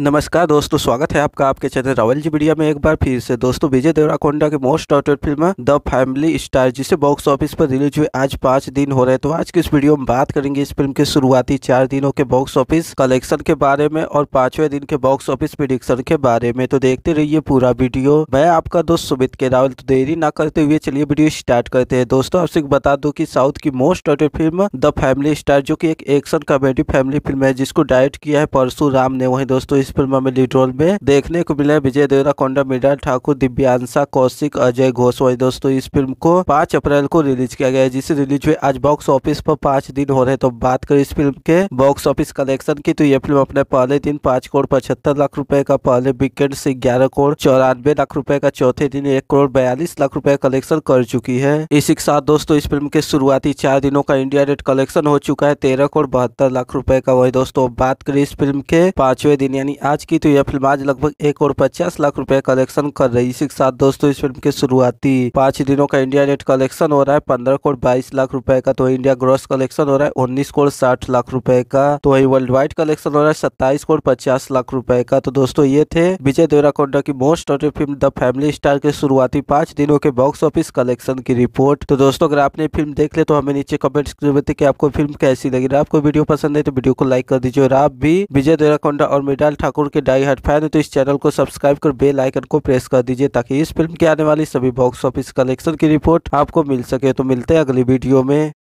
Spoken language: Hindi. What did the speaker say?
नमस्कार दोस्तों स्वागत है आपका आपके चैनल रावल जी मीडिया में एक बार फिर से दोस्तों विजय देवराकोंडा के most awaited film the family star जिसे बॉक्स ऑफिस पर रिलीज हुए आज पांच दिन हो रहे तो आज की इस वीडियो में बात करेंगे इस फिल्म के शुरुआती चार दिनों के बॉक्स ऑफिस कलेक्शन के बारे में और पांचवें दिन के बॉक्स ऑफिस प्रिडिक्शन के बारे में तो देखते रहिए पूरा वीडियो मैं आपका दोस्त सुमित के रावल तो देरी ना करते हुए चलिए वीडियो स्टार्ट करते हैं दोस्तों आपसे बता दो की साउथ की most awaited film the family star जो की एक एक्शन कॉमेडी फैमिली फिल्म है जिसको डायरेक्ट किया है परशुराम ने वही दोस्तों इस फिल्म में लीड रोल में देखने को मिला है विजय कोंडा मीडा ठाकुर दिव्यांशा कौशिक अजय घोष वही दोस्तों इस फिल्म को पांच अप्रैल को रिलीज किया गया है जिसे रिलीज हुए आज बॉक्स ऑफिस पर पांच दिन हो रहे तो बात करें इस फिल्म के बॉक्स ऑफिस कलेक्शन की तो यह फिल्म अपने पहले दिन पांच करोड़ पचहत्तर लाख रूपये का पहले वीकेंड से ग्यारह करोड़ चौरानवे लाख रूपये का चौथे दिन एक करोड़ बयालीस लाख रूपये कलेक्शन कर चुकी है इसी के साथ दोस्तों इस फिल्म के शुरुआती चार दिनों का इंडिया रेट कलेक्शन हो चुका है तेरह करोड़ बहत्तर लाख रूपये का वही दोस्तों बात करें इस फिल्म के पांचवे दिन यानी यानी आज की तो यह फिल्म आज लगभग एक और पचास लाख रुपए कलेक्शन कर रही है इसी के साथ दोस्तों इस फिल्म के शुरुआती पांच दिनों का इंडिया नेट कलेक्शन हो रहा है पंद्रह करोड़ बाईस लाख रुपए का तो इंडिया ग्रॉस कलेक्शन हो रहा है उन्नीस करोड़ साठ लाख रुपए का तो वही वर्ल्ड वाइड कलेक्शन हो रहा है सत्ताईस करोड़ पचास लाख रुपए का तो दोस्तों ये थे विजय देवराकोंडा की most awaited film the family star के शुरुआती पांच दिनों के बॉक्स ऑफिस कलेक्शन की रिपोर्ट तो दोस्तों अगर आपने फिल्म देख ले तो हमें नीचे कमेंट बताते आपको फिल्म कैसी लगी आपको वीडियो पसंद है तो वीडियो को लाइक कर दीजिए और आप भी विजय देवराकोंडा और मिडल ठाकुर के डाई हार्ट फैन है तो इस चैनल को सब्सक्राइब कर बेल आइकन को प्रेस कर दीजिए ताकि इस फिल्म की आने वाली सभी बॉक्स ऑफिस कलेक्शन की रिपोर्ट आपको मिल सके तो मिलते हैं अगली वीडियो में